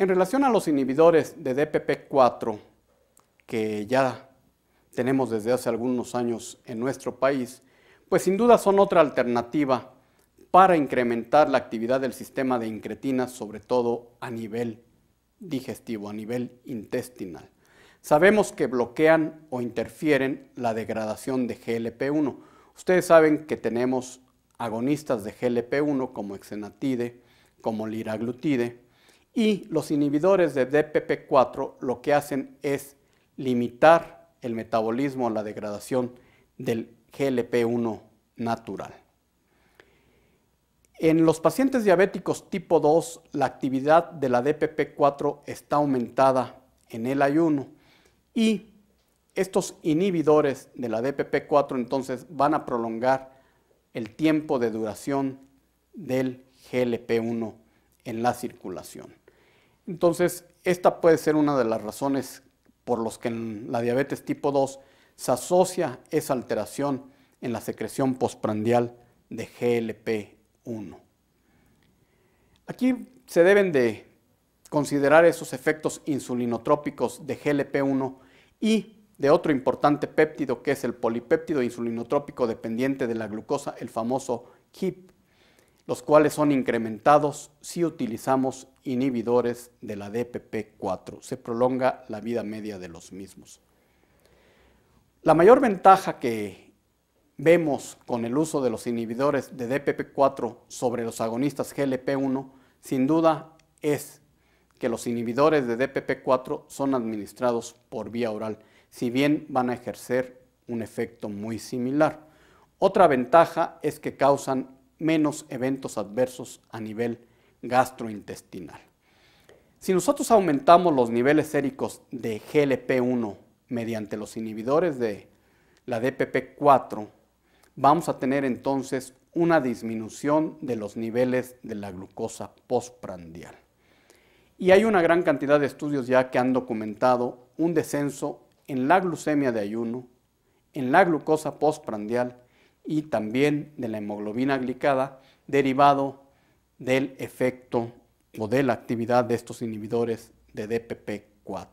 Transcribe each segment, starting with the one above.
En relación a los inhibidores de DPP4, que ya tenemos desde hace algunos años en nuestro país, pues sin duda son otra alternativa para incrementar la actividad del sistema de incretinas, sobre todo a nivel digestivo, a nivel intestinal. Sabemos que bloquean o interfieren la degradación de GLP-1. Ustedes saben que tenemos agonistas de GLP-1 como exenatide, como liraglutide, y los inhibidores de DPP4 lo que hacen es limitar el metabolismo, la degradación del GLP1 natural. En los pacientes diabéticos tipo 2, la actividad de la DPP4 está aumentada en el ayuno y estos inhibidores de la DPP4 entonces van a prolongar el tiempo de duración del GLP1 en la circulación. Entonces, esta puede ser una de las razones por las que en la diabetes tipo 2 se asocia esa alteración en la secreción postprandial de GLP-1. Aquí se deben de considerar esos efectos insulinotrópicos de GLP-1 y de otro importante péptido que es el polipéptido insulinotrópico dependiente de la glucosa, el famoso HIP, los cuales son incrementados si utilizamos inhibidores de la DPP4. Se prolonga la vida media de los mismos. La mayor ventaja que vemos con el uso de los inhibidores de DPP4 sobre los agonistas GLP1, sin duda, es que los inhibidores de DPP4 son administrados por vía oral, si bien van a ejercer un efecto muy similar. Otra ventaja es que causan menos eventos adversos a nivel gastrointestinal. Si nosotros aumentamos los niveles séricos de GLP-1 mediante los inhibidores de la DPP-4, vamos a tener entonces una disminución de los niveles de la glucosa postprandial. Y hay una gran cantidad de estudios ya que han documentado un descenso en la glucemia de ayuno, en la glucosa postprandial y también de la hemoglobina glicada derivado del efecto o de la actividad de estos inhibidores de DPP4.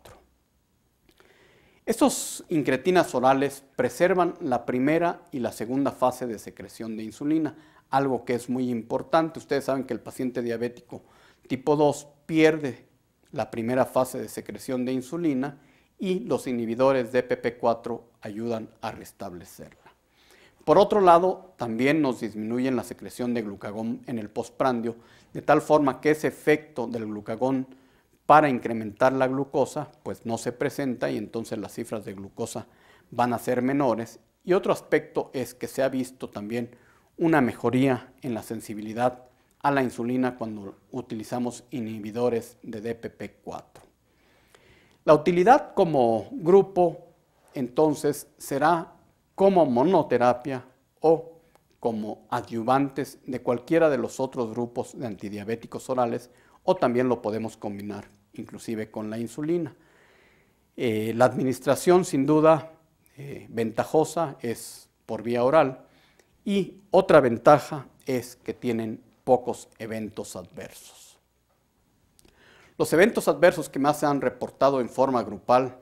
Estos incretinas orales preservan la primera y la segunda fase de secreción de insulina, algo que es muy importante. Ustedes saben que el paciente diabético tipo 2 pierde la primera fase de secreción de insulina y los inhibidores de dpp 4 ayudan a restablecerla. Por otro lado, también nos disminuyen la secreción de glucagón en el postprandio, de tal forma que ese efecto del glucagón para incrementar la glucosa, pues no se presenta y entonces las cifras de glucosa van a ser menores. Y otro aspecto es que se ha visto también una mejoría en la sensibilidad a la insulina cuando utilizamos inhibidores de DPP4. La utilidad como grupo entonces será como monoterapia o como adyuvantes de cualquiera de los otros grupos de antidiabéticos orales o también lo podemos combinar inclusive con la insulina. Eh, la administración sin duda eh, ventajosa es por vía oral y otra ventaja es que tienen pocos eventos adversos. Los eventos adversos que más se han reportado en forma grupal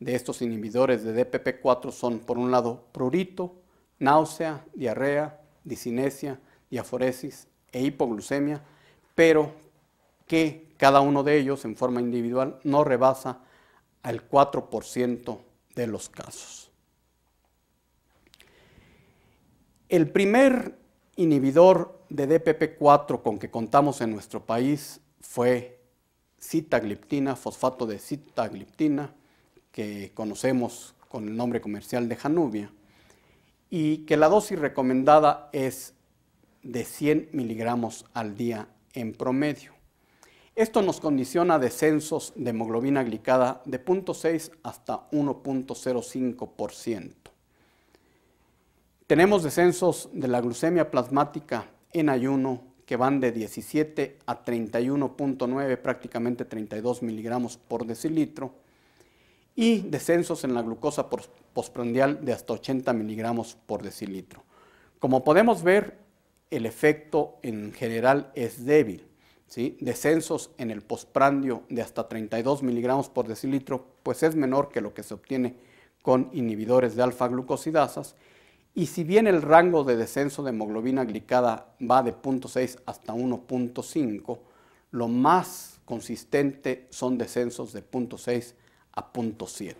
de estos inhibidores de DPP4 son, por un lado, prurito, náusea, diarrea, disinesia, diaforesis e hipoglucemia, pero que cada uno de ellos en forma individual no rebasa al 4% de los casos. El primer inhibidor de DPP4 con que contamos en nuestro país fue citagliptina, fosfato de citagliptina, que conocemos con el nombre comercial de Janubia, y que la dosis recomendada es de 100 miligramos al día en promedio. Esto nos condiciona descensos de hemoglobina glicada de 0.6 hasta 1.05%. Tenemos descensos de la glucemia plasmática en ayuno que van de 17 a 31.9, prácticamente 32 miligramos por decilitro y descensos en la glucosa postprandial de hasta 80 miligramos por decilitro. Como podemos ver, el efecto en general es débil. Descensos en el postprandio de hasta 32 miligramos por decilitro, pues es menor que lo que se obtiene con inhibidores de alfa-glucosidasas. Y si bien el rango de descenso de hemoglobina glicada va de 0.6 hasta 1.5, lo más consistente son descensos de 0.6 a 0.7.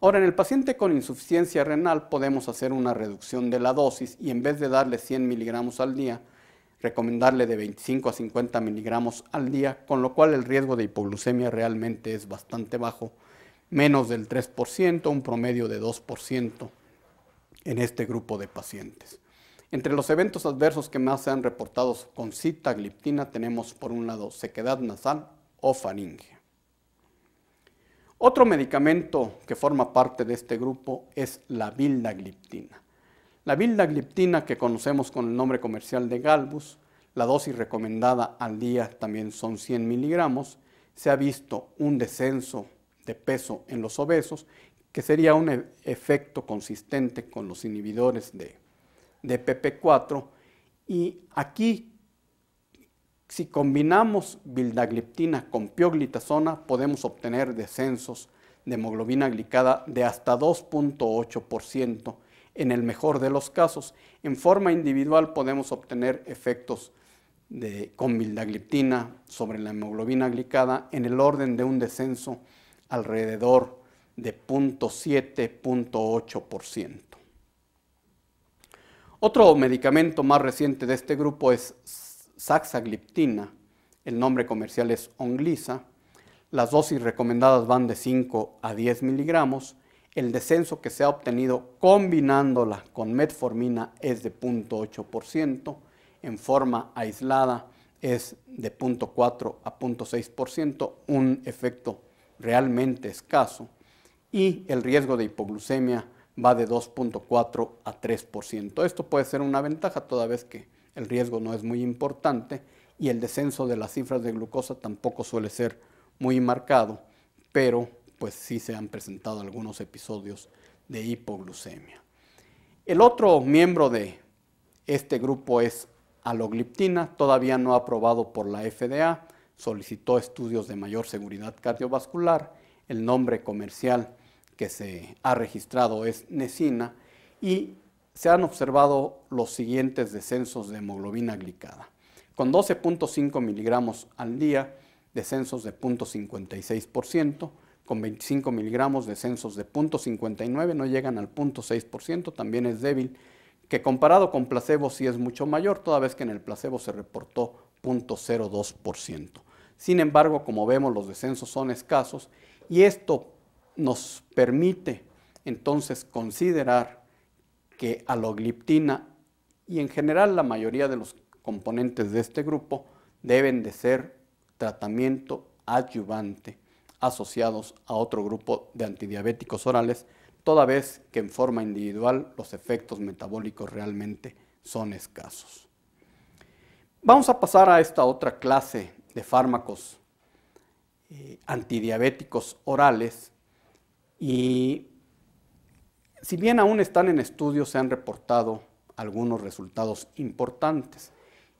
Ahora, en el paciente con insuficiencia renal podemos hacer una reducción de la dosis y en vez de darle 100 miligramos al día, recomendarle de 25 a 50 miligramos al día, con lo cual el riesgo de hipoglucemia realmente es bastante bajo, menos del 3%, un promedio de 2% en este grupo de pacientes. Entre los eventos adversos que más se han reportado con citagliptina tenemos por un lado sequedad nasal o faringe. Otro medicamento que forma parte de este grupo es la vildagliptina. La vildagliptina, que conocemos con el nombre comercial de Galbus, la dosis recomendada al día también son 100 miligramos, se ha visto un descenso de peso en los obesos, que sería un e, efecto consistente con los inhibidores de, de PP4, y aquí si combinamos vildagliptina con pioglitazona, podemos obtener descensos de hemoglobina glicada de hasta 2.8%. En el mejor de los casos, en forma individual podemos obtener efectos con vildagliptina sobre la hemoglobina glicada en el orden de un descenso alrededor de 0.7-0.8%. Otro medicamento más reciente de este grupo es saxagliptina, el nombre comercial es Onglisa, las dosis recomendadas van de 5 a 10 miligramos, el descenso que se ha obtenido combinándola con metformina es de 0.8%, en forma aislada es de 0.4 a 0.6%, un efecto realmente escaso, y el riesgo de hipoglucemia va de 2.4 a 3%. Esto puede ser una ventaja toda vez que el riesgo no es muy importante y el descenso de las cifras de glucosa tampoco suele ser muy marcado, pero pues sí se han presentado algunos episodios de hipoglucemia. El otro miembro de este grupo es alogliptina, todavía no aprobado por la FDA, solicitó estudios de mayor seguridad cardiovascular, el nombre comercial que se ha registrado es Nesina y se han observado los siguientes descensos de hemoglobina glicada. Con 12.5 miligramos al día, descensos de 0.56%, con 25 miligramos, descensos de 0.59, no llegan al 0.6%, también es débil, que comparado con placebo sí es mucho mayor, toda vez que en el placebo se reportó 0.02%. Sin embargo, como vemos, los descensos son escasos y esto nos permite entonces considerar que alogliptina y en general la mayoría de los componentes de este grupo deben de ser tratamiento adyuvante asociados a otro grupo de antidiabéticos orales, toda vez que en forma individual los efectos metabólicos realmente son escasos. Vamos a pasar a esta otra clase de fármacos eh, antidiabéticos orales y si bien aún están en estudio, se han reportado algunos resultados importantes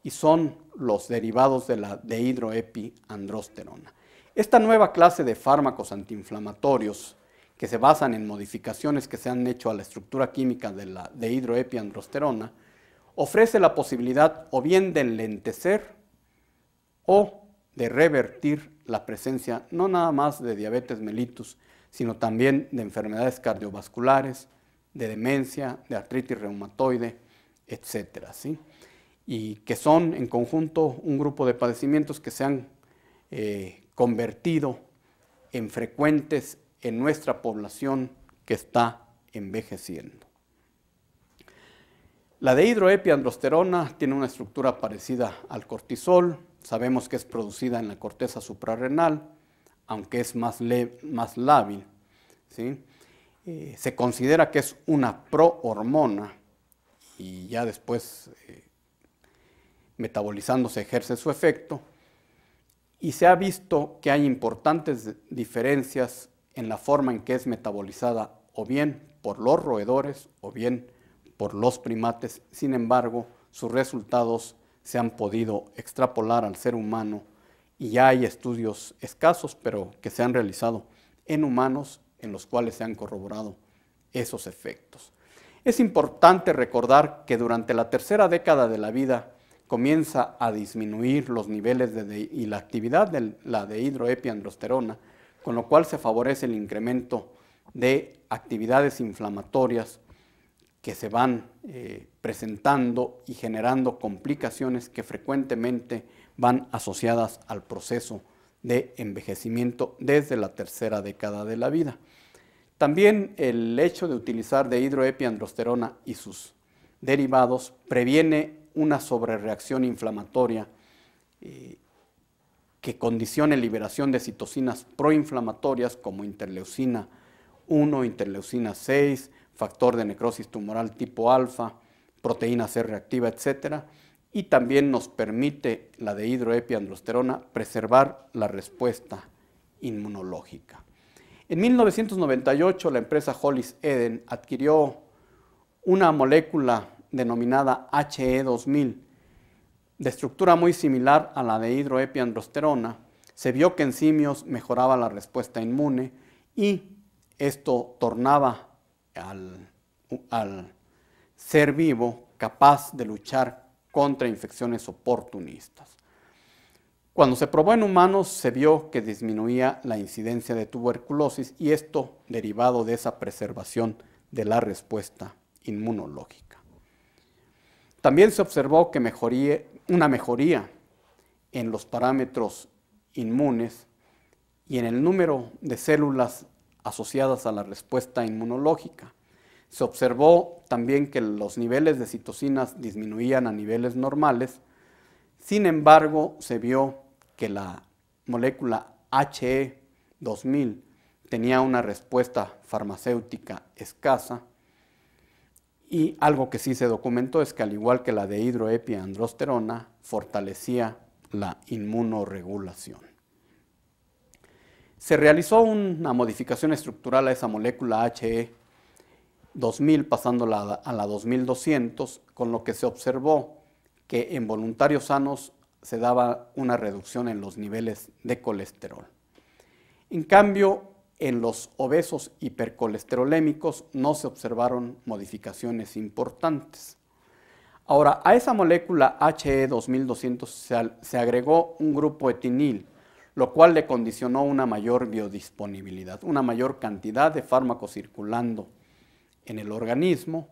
y son los derivados de la dehidroepiandrosterona. Esta nueva clase de fármacos antiinflamatorios que se basan en modificaciones que se han hecho a la estructura química de la dehidroepiandrosterona ofrece la posibilidad o bien de enlentecer o de revertir la presencia no nada más de diabetes mellitus, sino también de enfermedades cardiovasculares, de demencia, de artritis reumatoide, etc. Y que son en conjunto un grupo de padecimientos que se han eh, convertido en frecuentes en nuestra población que está envejeciendo. La de hidroepiandrosterona tiene una estructura parecida al cortisol, sabemos que es producida en la corteza suprarrenal, aunque es más, más lábil, eh, se considera que es una prohormona y ya después eh, metabolizándose ejerce su efecto. Y se ha visto que hay importantes diferencias en la forma en que es metabolizada o bien por los roedores o bien por los primates. Sin embargo, sus resultados se han podido extrapolar al ser humano y ya hay estudios escasos, pero que se han realizado en humanos en los cuales se han corroborado esos efectos. Es importante recordar que durante la tercera década de la vida comienza a disminuir los niveles de y la actividad de la de hidroepiandrosterona, con lo cual se favorece el incremento de actividades inflamatorias que se van eh, presentando y generando complicaciones que frecuentemente van asociadas al proceso de envejecimiento desde la tercera década de la vida. También el hecho de utilizar de hidroepiandrosterona y sus derivados previene una sobrereacción inflamatoria eh, que condicione liberación de citocinas proinflamatorias como interleucina 1, interleucina 6, factor de necrosis tumoral tipo alfa, proteína C reactiva, etcétera, y también nos permite la de hidroepiandrosterona preservar la respuesta inmunológica. En 1998 la empresa Hollis Eden adquirió una molécula denominada HE2000 de estructura muy similar a la de hidroepiandrosterona. Se vio que en simios mejoraba la respuesta inmune y esto tornaba al, al ser vivo capaz de luchar contra infecciones oportunistas. Cuando se probó en humanos se vio que disminuía la incidencia de tuberculosis y esto derivado de esa preservación de la respuesta inmunológica. También se observó que una mejoría en los parámetros inmunes y en el número de células asociadas a la respuesta inmunológica, se observó también que los niveles de citocinas disminuían a niveles normales, sin embargo se vio que la molécula HE2000 tenía una respuesta farmacéutica escasa y algo que sí se documentó es que al igual que la de hidroepiandrosterona fortalecía la inmunoregulación. Se realizó una modificación estructural a esa molécula HE 2000 pasando a la 2200, con lo que se observó que en voluntarios sanos se daba una reducción en los niveles de colesterol. En cambio, en los obesos hipercolesterolémicos no se observaron modificaciones importantes. Ahora, a esa molécula HE2200 se agregó un grupo etinil, lo cual le condicionó una mayor biodisponibilidad, una mayor cantidad de fármacos circulando en el organismo,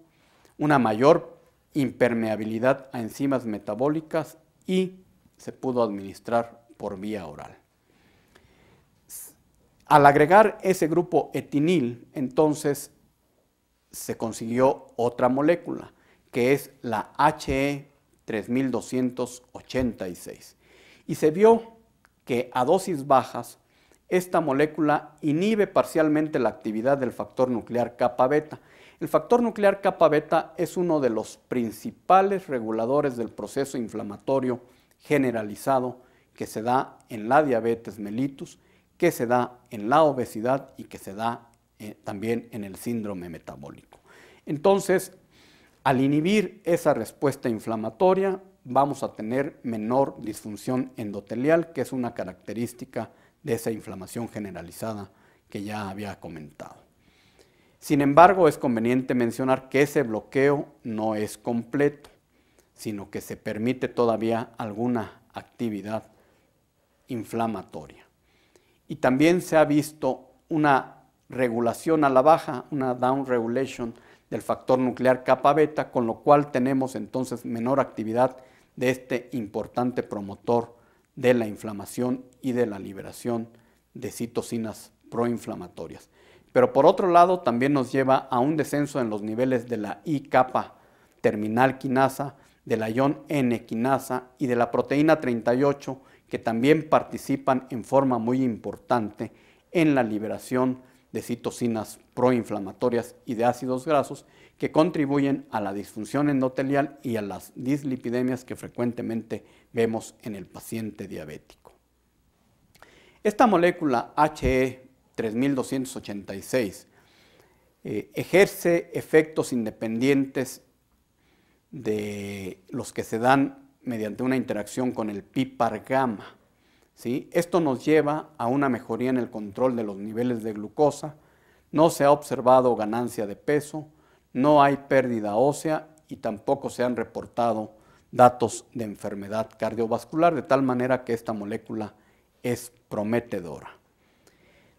una mayor impermeabilidad a enzimas metabólicas y se pudo administrar por vía oral. Al agregar ese grupo etinil, entonces se consiguió otra molécula, que es la e HE 3286. Y se vio que a dosis bajas, esta molécula inhibe parcialmente la actividad del factor nuclear kappa beta, el factor nuclear kappa beta es uno de los principales reguladores del proceso inflamatorio generalizado que se da en la diabetes mellitus, que se da en la obesidad y que se da eh, también en el síndrome metabólico. Entonces, al inhibir esa respuesta inflamatoria, vamos a tener menor disfunción endotelial, que es una característica de esa inflamación generalizada que ya había comentado. Sin embargo, es conveniente mencionar que ese bloqueo no es completo, sino que se permite todavía alguna actividad inflamatoria. Y también se ha visto una regulación a la baja, una down regulation del factor nuclear kappa beta, con lo cual tenemos entonces menor actividad de este importante promotor de la inflamación y de la liberación de citocinas proinflamatorias pero por otro lado también nos lleva a un descenso en los niveles de la I terminal quinasa, de la ion N quinasa y de la proteína 38 que también participan en forma muy importante en la liberación de citocinas proinflamatorias y de ácidos grasos que contribuyen a la disfunción endotelial y a las dislipidemias que frecuentemente vemos en el paciente diabético. Esta molécula HE 3286, eh, ejerce efectos independientes de los que se dan mediante una interacción con el pipar gamma. ¿sí? Esto nos lleva a una mejoría en el control de los niveles de glucosa, no se ha observado ganancia de peso, no hay pérdida ósea y tampoco se han reportado datos de enfermedad cardiovascular, de tal manera que esta molécula es prometedora.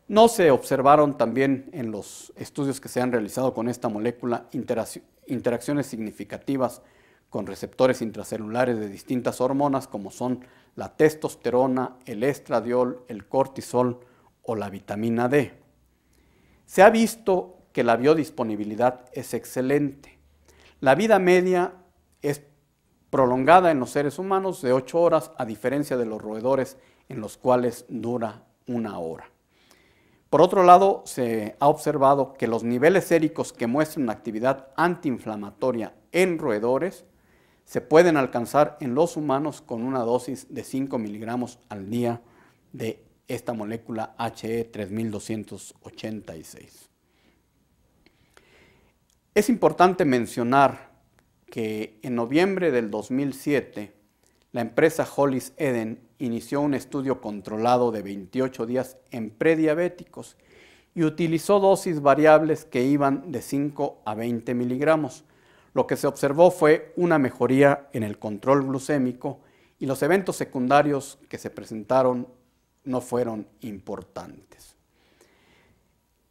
No se observaron también en los estudios que se han realizado con esta molécula interacciones significativas con receptores intracelulares de distintas hormonas como son la testosterona, el estradiol, el cortisol o la vitamina D. Se ha visto que la biodisponibilidad es excelente. La vida media es prolongada en los seres humanos de 8 horas a diferencia de los roedores en los cuales dura una hora. Por otro lado, se ha observado que los niveles séricos que muestran actividad antiinflamatoria en roedores se pueden alcanzar en los humanos con una dosis de 5 miligramos al día de esta molécula e HE3286. Es importante mencionar que en noviembre del 2007 la empresa Hollis Eden inició un estudio controlado de 28 días en prediabéticos y utilizó dosis variables que iban de 5 a 20 miligramos. Lo que se observó fue una mejoría en el control glucémico y los eventos secundarios que se presentaron no fueron importantes.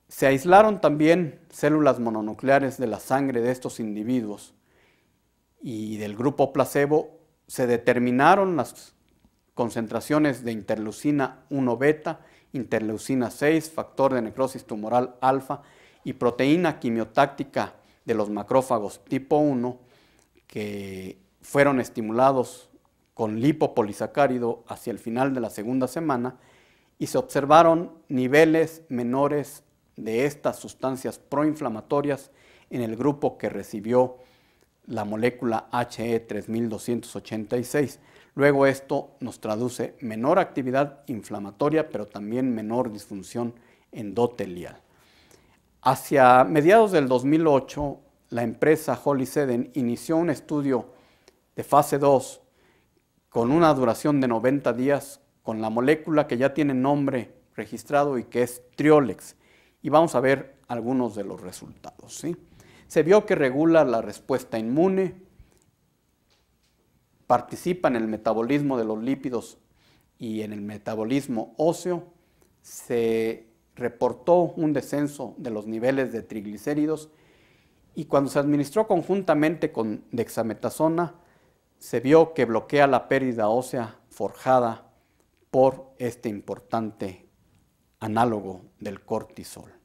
Se aislaron también células mononucleares de la sangre de estos individuos y del grupo placebo se determinaron las concentraciones de interleucina 1 beta, interleucina 6, factor de necrosis tumoral alfa y proteína quimiotáctica de los macrófagos tipo 1 que fueron estimulados con lipopolisacárido hacia el final de la segunda semana y se observaron niveles menores de estas sustancias proinflamatorias en el grupo que recibió la molécula e HE3286. Luego esto nos traduce menor actividad inflamatoria, pero también menor disfunción endotelial. Hacia mediados del 2008, la empresa Holy Seden inició un estudio de fase 2 con una duración de 90 días con la molécula que ya tiene nombre registrado y que es Triolex. Y vamos a ver algunos de los resultados. ¿sí? Se vio que regula la respuesta inmune, participa en el metabolismo de los lípidos y en el metabolismo óseo, se reportó un descenso de los niveles de triglicéridos y cuando se administró conjuntamente con dexametasona, se vio que bloquea la pérdida ósea forjada por este importante análogo del cortisol.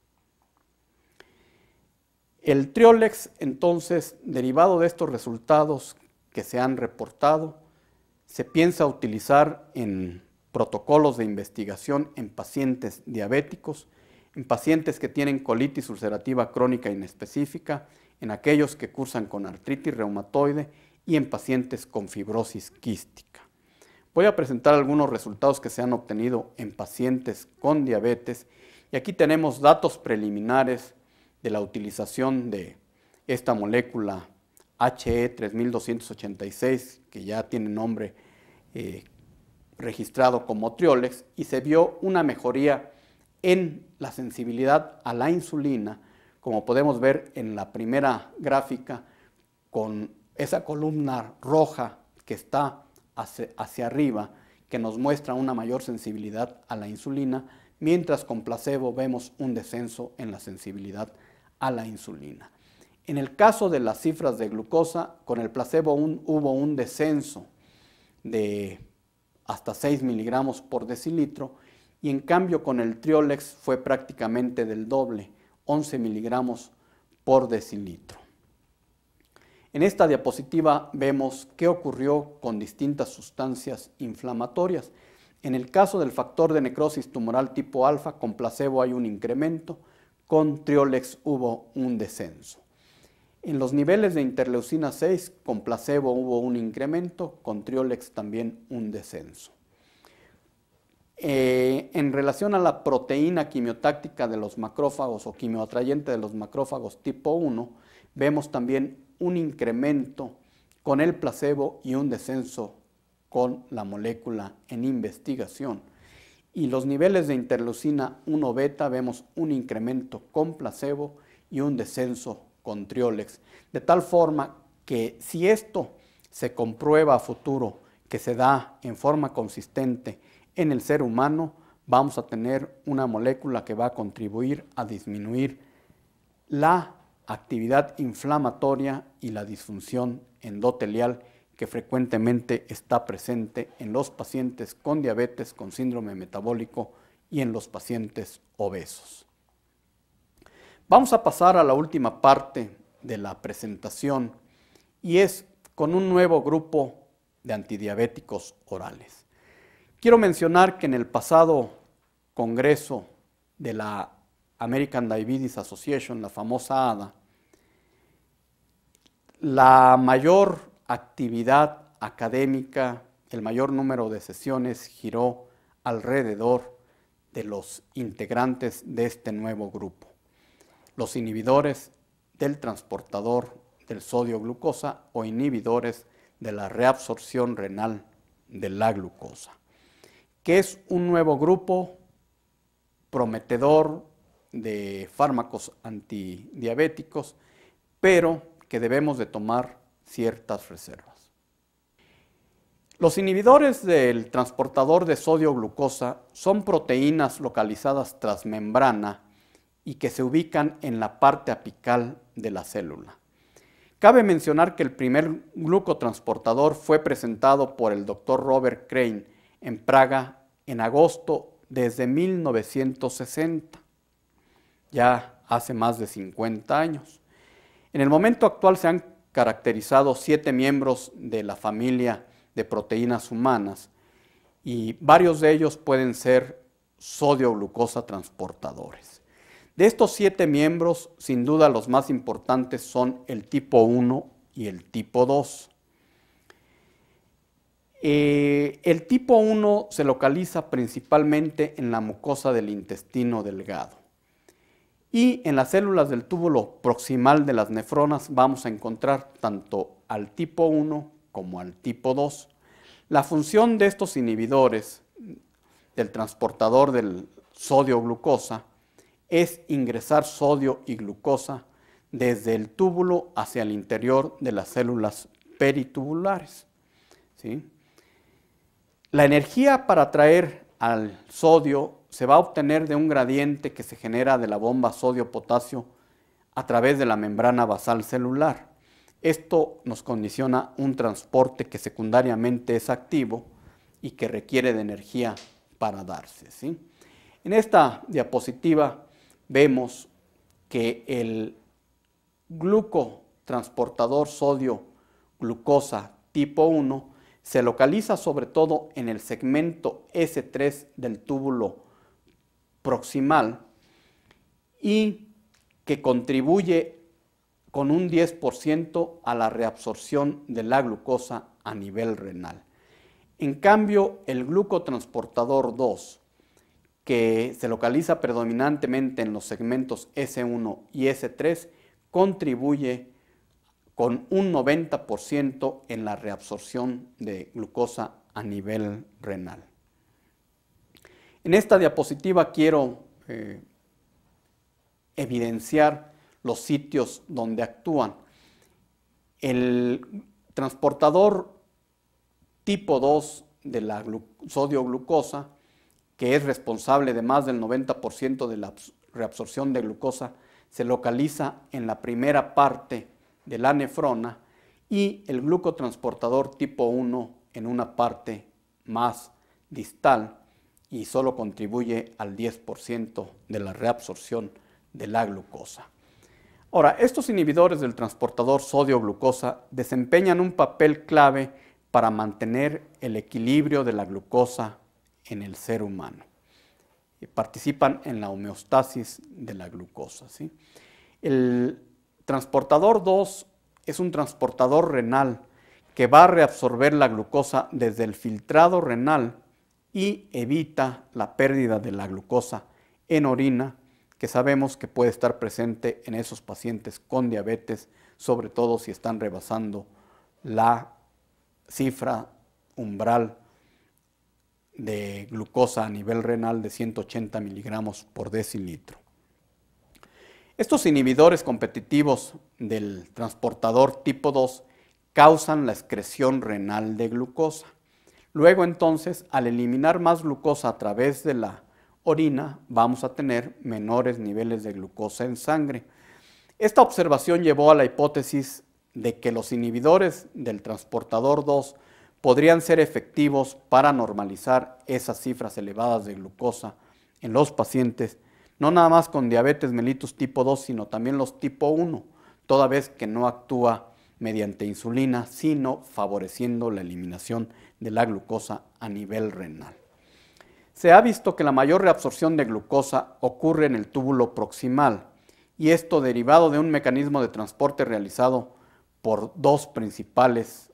El Triolex, entonces, derivado de estos resultados que se han reportado, se piensa utilizar en protocolos de investigación en pacientes diabéticos, en pacientes que tienen colitis ulcerativa crónica inespecífica, en aquellos que cursan con artritis reumatoide y en pacientes con fibrosis quística. Voy a presentar algunos resultados que se han obtenido en pacientes con diabetes y aquí tenemos datos preliminares de la utilización de esta molécula e HE3286, que ya tiene nombre eh, registrado como Triolex, y se vio una mejoría en la sensibilidad a la insulina, como podemos ver en la primera gráfica, con esa columna roja que está hacia, hacia arriba, que nos muestra una mayor sensibilidad a la insulina, mientras con placebo vemos un descenso en la sensibilidad a la insulina. En el caso de las cifras de glucosa, con el placebo hubo un descenso de hasta 6 miligramos por decilitro y en cambio con el Triolex fue prácticamente del doble, 11 miligramos por decilitro. En esta diapositiva vemos qué ocurrió con distintas sustancias inflamatorias. En el caso del factor de necrosis tumoral tipo alfa, con placebo hay un incremento con Triolex hubo un descenso. En los niveles de interleucina 6, con placebo hubo un incremento, con Triolex también un descenso. Eh, en relación a la proteína quimiotáctica de los macrófagos o quimioatrayente de los macrófagos tipo 1, vemos también un incremento con el placebo y un descenso con la molécula en investigación y los niveles de interleucina 1 beta vemos un incremento con placebo y un descenso con Triolex. De tal forma que si esto se comprueba a futuro que se da en forma consistente en el ser humano, vamos a tener una molécula que va a contribuir a disminuir la actividad inflamatoria y la disfunción endotelial que frecuentemente está presente en los pacientes con diabetes, con síndrome metabólico y en los pacientes obesos. Vamos a pasar a la última parte de la presentación y es con un nuevo grupo de antidiabéticos orales. Quiero mencionar que en el pasado Congreso de la American Diabetes Association, la famosa ADA, la mayor actividad académica, el mayor número de sesiones giró alrededor de los integrantes de este nuevo grupo. Los inhibidores del transportador del sodio glucosa o inhibidores de la reabsorción renal de la glucosa, que es un nuevo grupo prometedor de fármacos antidiabéticos, pero que debemos de tomar ciertas reservas. Los inhibidores del transportador de sodio-glucosa son proteínas localizadas trasmembrana y que se ubican en la parte apical de la célula. Cabe mencionar que el primer glucotransportador fue presentado por el doctor Robert Crane en Praga en agosto desde 1960, ya hace más de 50 años. En el momento actual se han caracterizado siete miembros de la familia de proteínas humanas y varios de ellos pueden ser sodio-glucosa transportadores. De estos siete miembros, sin duda los más importantes son el tipo 1 y el tipo 2. Eh, el tipo 1 se localiza principalmente en la mucosa del intestino delgado. Y en las células del túbulo proximal de las nefronas vamos a encontrar tanto al tipo 1 como al tipo 2. La función de estos inhibidores del transportador del sodio-glucosa es ingresar sodio y glucosa desde el túbulo hacia el interior de las células peritubulares. La energía para atraer al sodio se va a obtener de un gradiente que se genera de la bomba sodio-potasio a través de la membrana basal celular. Esto nos condiciona un transporte que secundariamente es activo y que requiere de energía para darse. En esta diapositiva vemos que el glucotransportador sodio-glucosa tipo 1 se localiza sobre todo en el segmento S3 del túbulo proximal y que contribuye con un 10% a la reabsorción de la glucosa a nivel renal. En cambio, el glucotransportador 2, que se localiza predominantemente en los segmentos S1 y S3, contribuye con un 90% en la reabsorción de glucosa a nivel renal. En esta diapositiva quiero eh, evidenciar los sitios donde actúan. El transportador tipo 2 de la sodio-glucosa, que es responsable de más del 90% de la reabsorción de glucosa, se localiza en la primera parte de la nefrona y el glucotransportador tipo 1 en una parte más distal y solo contribuye al 10% de la reabsorción de la glucosa. Ahora, estos inhibidores del transportador sodio-glucosa desempeñan un papel clave para mantener el equilibrio de la glucosa en el ser humano. Eh, participan en la homeostasis de la glucosa. El transportador 2 es un transportador renal que va a reabsorber la glucosa desde el filtrado renal y evita la pérdida de la glucosa en orina que sabemos que puede estar presente en esos pacientes con diabetes, sobre todo si están rebasando la cifra umbral de glucosa a nivel renal de 180 miligramos por decilitro. Estos inhibidores competitivos del transportador tipo 2 causan la excreción renal de glucosa. Luego entonces, al eliminar más glucosa a través de la orina, vamos a tener menores niveles de glucosa en sangre. Esta observación llevó a la hipótesis de que los inhibidores del transportador 2 podrían ser efectivos para normalizar esas cifras elevadas de glucosa en los pacientes, no nada más con diabetes mellitus tipo 2, sino también los tipo 1, toda vez que no actúa mediante insulina, sino favoreciendo la eliminación de la glucosa a nivel renal. Se ha visto que la mayor reabsorción de glucosa ocurre en el túbulo proximal y esto derivado de un mecanismo de transporte realizado por dos principales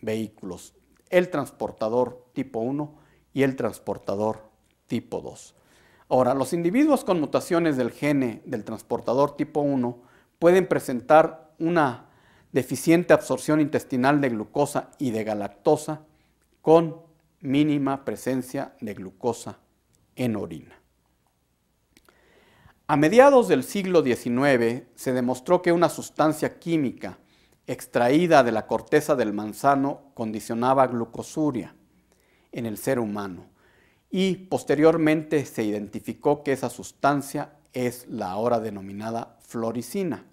vehículos, el transportador tipo 1 y el transportador tipo 2. Ahora, los individuos con mutaciones del gene del transportador tipo 1 pueden presentar una deficiente absorción intestinal de glucosa y de galactosa con mínima presencia de glucosa en orina. A mediados del siglo XIX se demostró que una sustancia química extraída de la corteza del manzano condicionaba glucosuria en el ser humano y posteriormente se identificó que esa sustancia es la ahora denominada floricina.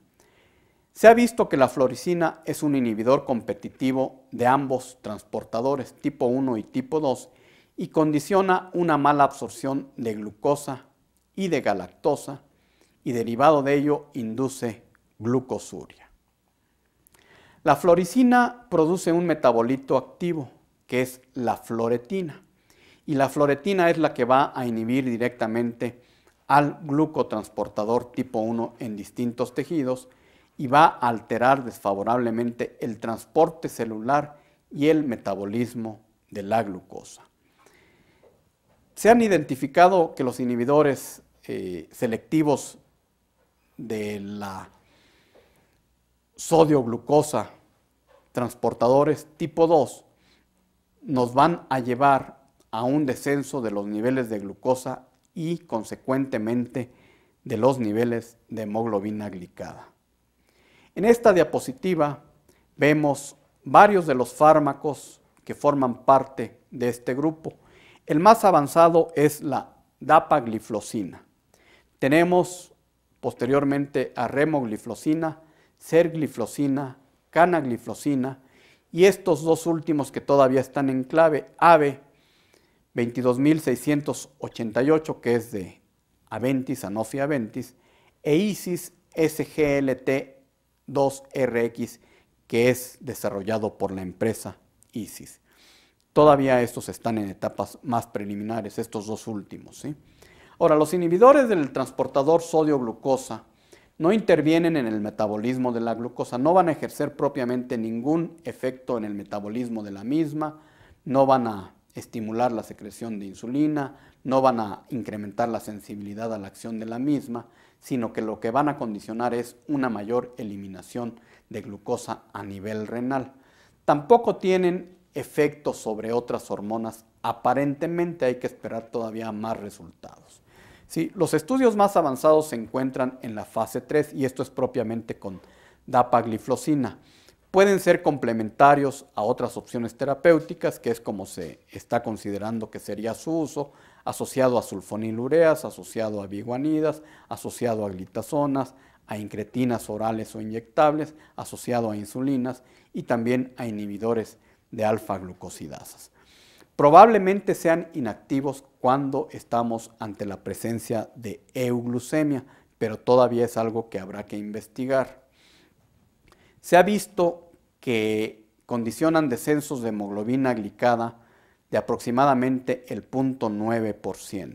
Se ha visto que la floricina es un inhibidor competitivo de ambos transportadores tipo 1 y tipo 2 y condiciona una mala absorción de glucosa y de galactosa y derivado de ello induce glucosuria. La floricina produce un metabolito activo que es la floretina y la floretina es la que va a inhibir directamente al glucotransportador tipo 1 en distintos tejidos y va a alterar desfavorablemente el transporte celular y el metabolismo de la glucosa. Se han identificado que los inhibidores eh, selectivos de la sodio-glucosa transportadores tipo 2 nos van a llevar a un descenso de los niveles de glucosa y consecuentemente de los niveles de hemoglobina glicada. En esta diapositiva vemos varios de los fármacos que forman parte de este grupo. El más avanzado es la dapagliflosina. Tenemos posteriormente a remogliflosina, sergliflosina, canagliflosina y estos dos últimos que todavía están en clave, AVE 22688 que es de Aventis, Sanofi Aventis, e ISIS SGLT 2RX que es desarrollado por la empresa ISIS. Todavía estos están en etapas más preliminares, estos dos últimos. Ahora, los inhibidores del transportador sodio-glucosa no intervienen en el metabolismo de la glucosa, no van a ejercer propiamente ningún efecto en el metabolismo de la misma, no van a estimular la secreción de insulina, no van a incrementar la sensibilidad a la acción de la misma, sino que lo que van a condicionar es una mayor eliminación de glucosa a nivel renal. Tampoco tienen efectos sobre otras hormonas, aparentemente hay que esperar todavía más resultados. los estudios más avanzados se encuentran en la fase 3 y esto es propiamente con dapagliflosina. Pueden ser complementarios a otras opciones terapéuticas, que es como se está considerando que sería su uso, asociado a sulfonilureas, asociado a biguanidas, asociado a glitazonas, a incretinas orales o inyectables, asociado a insulinas y también a inhibidores de alfa-glucosidasas. Probablemente sean inactivos cuando estamos ante la presencia de euglucemia, pero todavía es algo que habrá que investigar. Se ha visto que condicionan descensos de hemoglobina glicada de aproximadamente el 0.9%.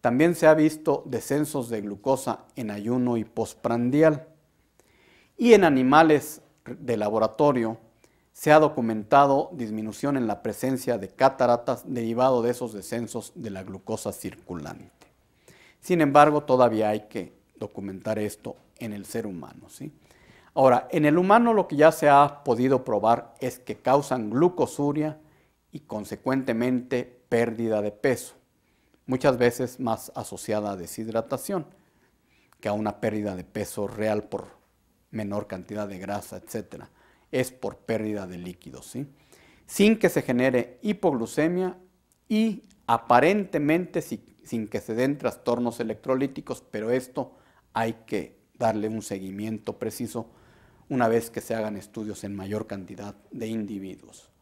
También se ha visto descensos de glucosa en ayuno y postprandial. Y en animales de laboratorio se ha documentado disminución en la presencia de cataratas derivado de esos descensos de la glucosa circulante. Sin embargo, todavía hay que documentar esto en el ser humano. ¿sí? Ahora, en el humano lo que ya se ha podido probar es que causan glucosuria, y consecuentemente pérdida de peso, muchas veces más asociada a deshidratación que a una pérdida de peso real por menor cantidad de grasa, etc. Es por pérdida de líquidos, sin que se genere hipoglucemia y aparentemente sin que se den trastornos electrolíticos, pero esto hay que darle un seguimiento preciso una vez que se hagan estudios en mayor cantidad de individuos.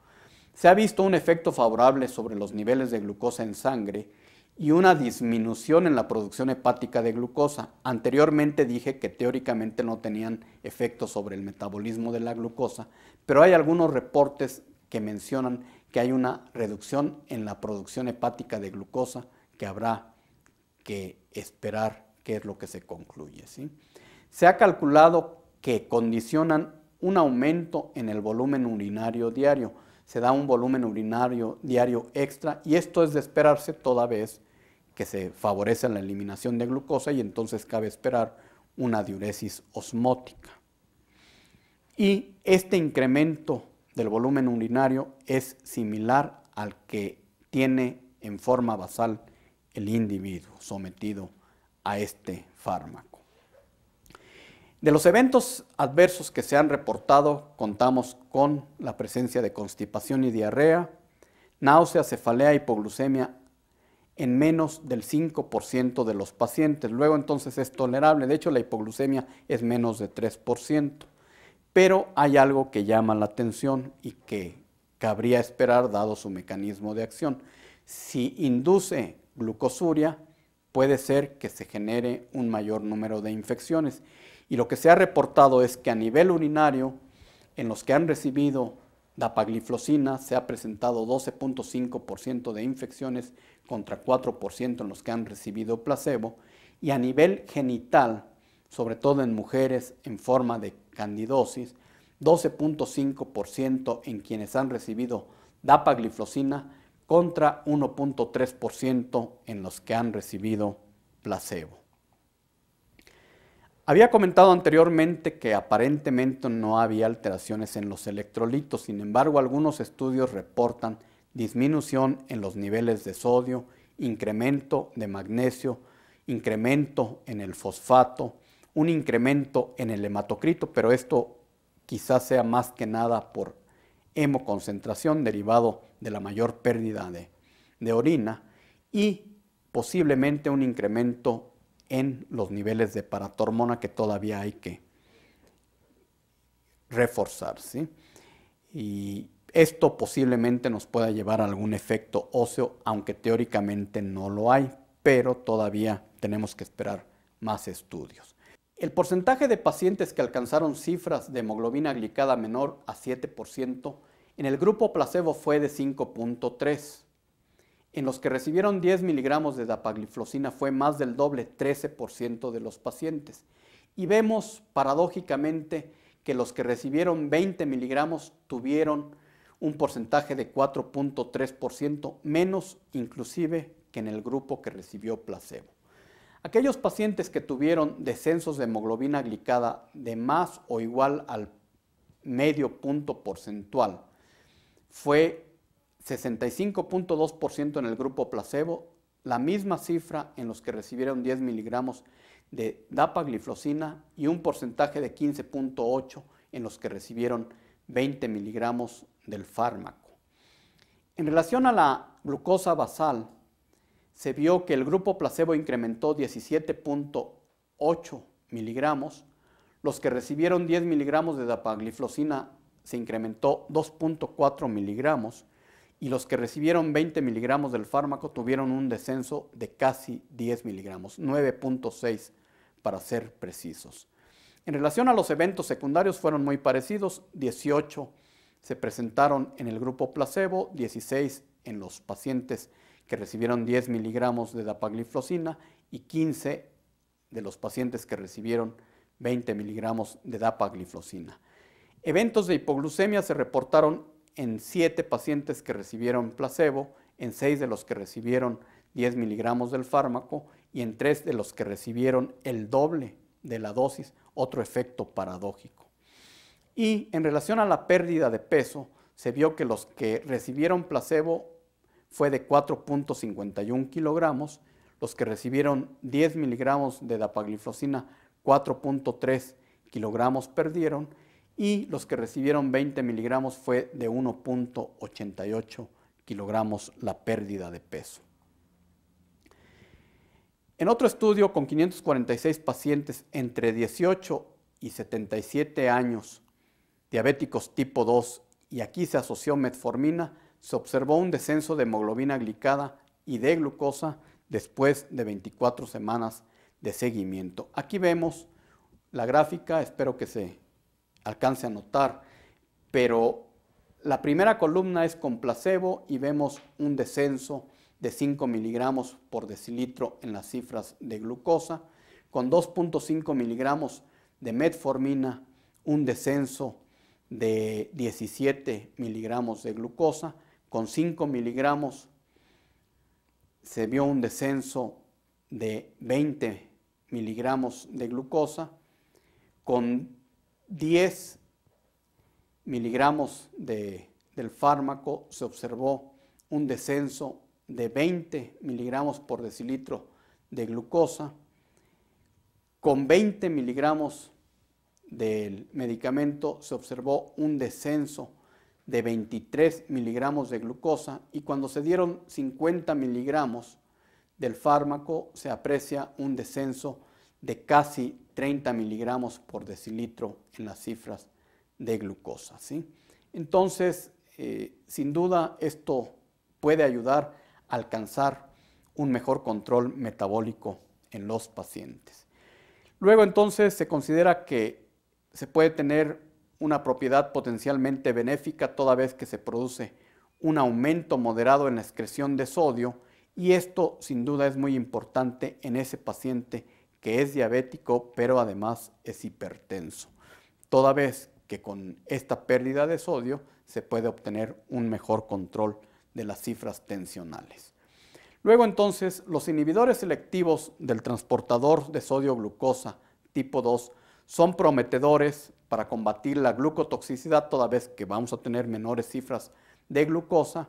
Se ha visto un efecto favorable sobre los niveles de glucosa en sangre y una disminución en la producción hepática de glucosa. Anteriormente dije que teóricamente no tenían efecto sobre el metabolismo de la glucosa, pero hay algunos reportes que mencionan que hay una reducción en la producción hepática de glucosa que habrá que esperar qué es lo que se concluye. Se ha calculado que condicionan un aumento en el volumen urinario diario se da un volumen urinario diario extra y esto es de esperarse toda vez que se favorece la eliminación de glucosa y entonces cabe esperar una diuresis osmótica. Y este incremento del volumen urinario es similar al que tiene en forma basal el individuo sometido a este fármaco. De los eventos adversos que se han reportado, contamos con la presencia de constipación y diarrea, náusea, cefalea, hipoglucemia en menos del 5% de los pacientes. Luego entonces es tolerable, de hecho la hipoglucemia es menos de 3%. Pero hay algo que llama la atención y que cabría esperar dado su mecanismo de acción. Si induce glucosuria, puede ser que se genere un mayor número de infecciones y lo que se ha reportado es que a nivel urinario, en los que han recibido dapagliflosina, se ha presentado 12.5% de infecciones contra 4% en los que han recibido placebo. Y a nivel genital, sobre todo en mujeres en forma de candidosis, 12.5% en quienes han recibido dapagliflosina contra 1.3% en los que han recibido placebo. Había comentado anteriormente que aparentemente no había alteraciones en los electrolitos, sin embargo algunos estudios reportan disminución en los niveles de sodio, incremento de magnesio, incremento en el fosfato, un incremento en el hematocrito, pero esto quizás sea más que nada por hemoconcentración derivado de la mayor pérdida de, orina y posiblemente un incremento en los niveles de paratormona que todavía hay que reforzar. ¿sí? Y esto posiblemente nos pueda llevar a algún efecto óseo, aunque teóricamente no lo hay, pero todavía tenemos que esperar más estudios. El porcentaje de pacientes que alcanzaron cifras de hemoglobina glicada menor a 7% en el grupo placebo fue de 5.3 en los que recibieron 10 miligramos de dapagliflosina fue más del doble, 13% de los pacientes. Y vemos paradójicamente que los que recibieron 20 miligramos tuvieron un porcentaje de 4.3%, menos inclusive que en el grupo que recibió placebo. Aquellos pacientes que tuvieron descensos de hemoglobina glicada de más o igual al medio punto porcentual fue 65.2% en el grupo placebo, la misma cifra en los que recibieron 10 miligramos de dapagliflozina y un porcentaje de 15.8 en los que recibieron 20 miligramos del fármaco. En relación a la glucosa basal, se vio que el grupo placebo incrementó 17.8 miligramos, los que recibieron 10 miligramos de dapagliflosina se incrementó 2.4 miligramos, y los que recibieron 20 miligramos del fármaco tuvieron un descenso de casi 10 miligramos, 9.6 para ser precisos. En relación a los eventos secundarios fueron muy parecidos, 18 se presentaron en el grupo placebo, 16 en los pacientes que recibieron 10 miligramos de dapagliflozina y 15 de los pacientes que recibieron 20 miligramos de dapagliflozina. Eventos de hipoglucemia se reportaron en 7 pacientes que recibieron placebo, en 6 de los que recibieron 10 miligramos del fármaco y en 3 de los que recibieron el doble de la dosis, otro efecto paradójico. Y en relación a la pérdida de peso, se vio que los que recibieron placebo fue de 4.51 kilogramos, los que recibieron 10 miligramos de dapagliflozina 4.3 kilogramos perdieron y los que recibieron 20 miligramos fue de 1.88 kilogramos la pérdida de peso. En otro estudio con 546 pacientes entre 18 y 77 años, diabéticos tipo 2, y aquí se asoció metformina, se observó un descenso de hemoglobina glicada y de glucosa después de 24 semanas de seguimiento. Aquí vemos la gráfica, espero que se alcance a notar, pero la primera columna es con placebo y vemos un descenso de 5 miligramos por decilitro en las cifras de glucosa, con 2.5 miligramos de metformina, un descenso de 17 miligramos de glucosa, con 5 miligramos se vio un descenso de 20 miligramos de glucosa, con 10 miligramos de, del fármaco se observó un descenso de 20 miligramos por decilitro de glucosa. Con 20 miligramos del medicamento se observó un descenso de 23 miligramos de glucosa y cuando se dieron 50 miligramos del fármaco se aprecia un descenso de casi 30 miligramos por decilitro en las cifras de glucosa. ¿sí? Entonces, eh, sin duda, esto puede ayudar a alcanzar un mejor control metabólico en los pacientes. Luego entonces se considera que se puede tener una propiedad potencialmente benéfica toda vez que se produce un aumento moderado en la excreción de sodio y esto sin duda es muy importante en ese paciente que es diabético, pero además es hipertenso. Toda vez que con esta pérdida de sodio se puede obtener un mejor control de las cifras tensionales. Luego entonces, los inhibidores selectivos del transportador de sodio glucosa tipo 2 son prometedores para combatir la glucotoxicidad, toda vez que vamos a tener menores cifras de glucosa,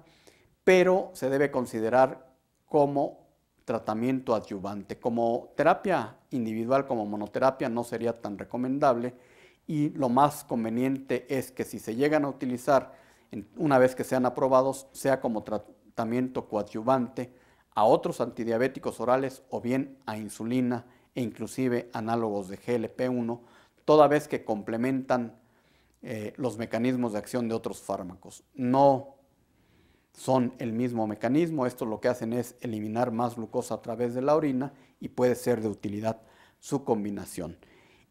pero se debe considerar como tratamiento adyuvante. Como terapia individual, como monoterapia, no sería tan recomendable y lo más conveniente es que si se llegan a utilizar una vez que sean aprobados, sea como tratamiento coadyuvante a otros antidiabéticos orales o bien a insulina e inclusive análogos de GLP-1, toda vez que complementan eh, los mecanismos de acción de otros fármacos. No son el mismo mecanismo. esto lo que hacen es eliminar más glucosa a través de la orina y puede ser de utilidad su combinación.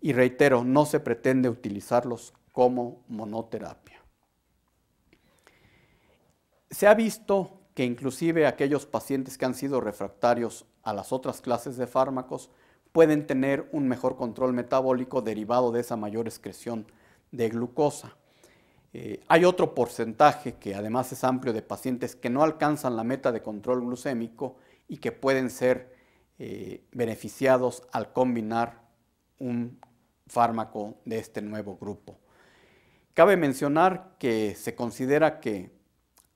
Y reitero, no se pretende utilizarlos como monoterapia. Se ha visto que inclusive aquellos pacientes que han sido refractarios a las otras clases de fármacos pueden tener un mejor control metabólico derivado de esa mayor excreción de glucosa. Eh, hay otro porcentaje que además es amplio de pacientes que no alcanzan la meta de control glucémico y que pueden ser eh, beneficiados al combinar un fármaco de este nuevo grupo. Cabe mencionar que se considera que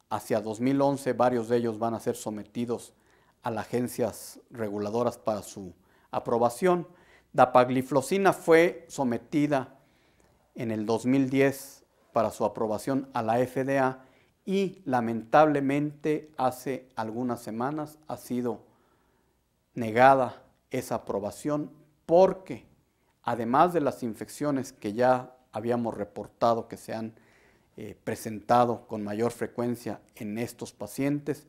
hacia 2011 varios de ellos van a ser sometidos a las agencias reguladoras para su aprobación. Dapagliflosina fue sometida en el 2010 para su aprobación a la FDA y lamentablemente hace algunas semanas ha sido negada esa aprobación porque además de las infecciones que ya habíamos reportado que se han eh, presentado con mayor frecuencia en estos pacientes,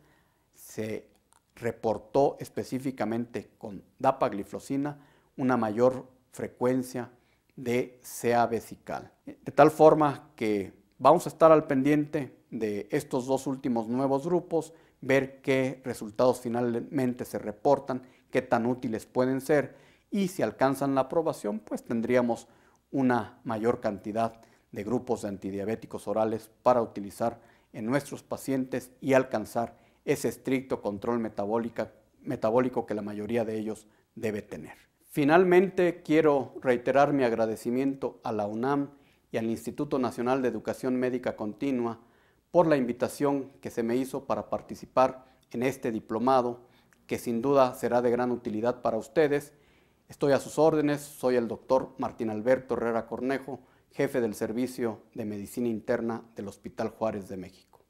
se reportó específicamente con dapagliflozina una mayor frecuencia de sea vesical. De tal forma que vamos a estar al pendiente de estos dos últimos nuevos grupos, ver qué resultados finalmente se reportan, qué tan útiles pueden ser y si alcanzan la aprobación, pues tendríamos una mayor cantidad de grupos de antidiabéticos orales para utilizar en nuestros pacientes y alcanzar ese estricto control metabólico que la mayoría de ellos debe tener. Finalmente, quiero reiterar mi agradecimiento a la UNAM y al Instituto Nacional de Educación Médica Continua por la invitación que se me hizo para participar en este diplomado, que sin duda será de gran utilidad para ustedes. Estoy a sus órdenes, soy el doctor Martín Alberto Herrera Cornejo, jefe del Servicio de Medicina Interna del Hospital Juárez de México.